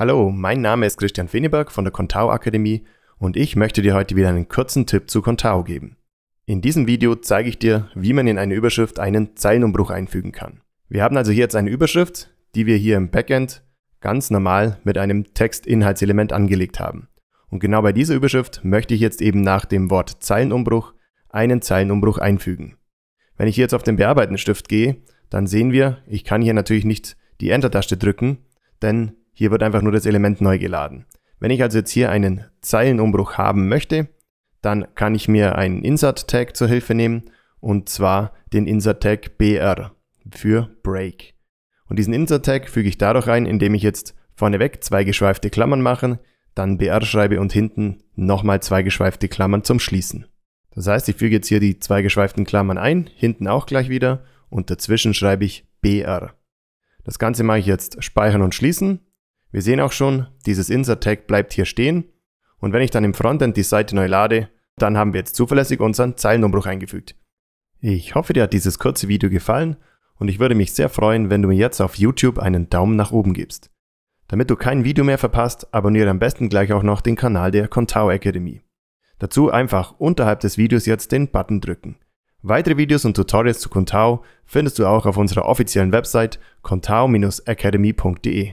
Hallo, mein Name ist Christian Feneberg von der Contao Akademie und ich möchte dir heute wieder einen kurzen Tipp zu Contao geben. In diesem Video zeige ich dir, wie man in eine Überschrift einen Zeilenumbruch einfügen kann. Wir haben also hier jetzt eine Überschrift, die wir hier im Backend ganz normal mit einem Textinhaltselement angelegt haben. Und genau bei dieser Überschrift möchte ich jetzt eben nach dem Wort Zeilenumbruch einen Zeilenumbruch einfügen. Wenn ich hier jetzt auf den Bearbeiten-Stift gehe, dann sehen wir, ich kann hier natürlich nicht die Enter-Taste drücken, denn hier wird einfach nur das Element neu geladen. Wenn ich also jetzt hier einen Zeilenumbruch haben möchte, dann kann ich mir einen Insert-Tag zur Hilfe nehmen und zwar den Insert-Tag br für Break. Und diesen Insert-Tag füge ich dadurch ein, indem ich jetzt vorneweg zwei geschweifte Klammern mache, dann br schreibe und hinten nochmal zwei geschweifte Klammern zum Schließen. Das heißt, ich füge jetzt hier die zwei geschweiften Klammern ein, hinten auch gleich wieder und dazwischen schreibe ich br. Das Ganze mache ich jetzt speichern und schließen wir sehen auch schon, dieses Insert-Tag bleibt hier stehen und wenn ich dann im Frontend die Seite neu lade, dann haben wir jetzt zuverlässig unseren Zeilenumbruch eingefügt. Ich hoffe, dir hat dieses kurze Video gefallen und ich würde mich sehr freuen, wenn du mir jetzt auf YouTube einen Daumen nach oben gibst. Damit du kein Video mehr verpasst, abonniere am besten gleich auch noch den Kanal der Contao Academy. Dazu einfach unterhalb des Videos jetzt den Button drücken. Weitere Videos und Tutorials zu Contao findest du auch auf unserer offiziellen Website contao-academy.de.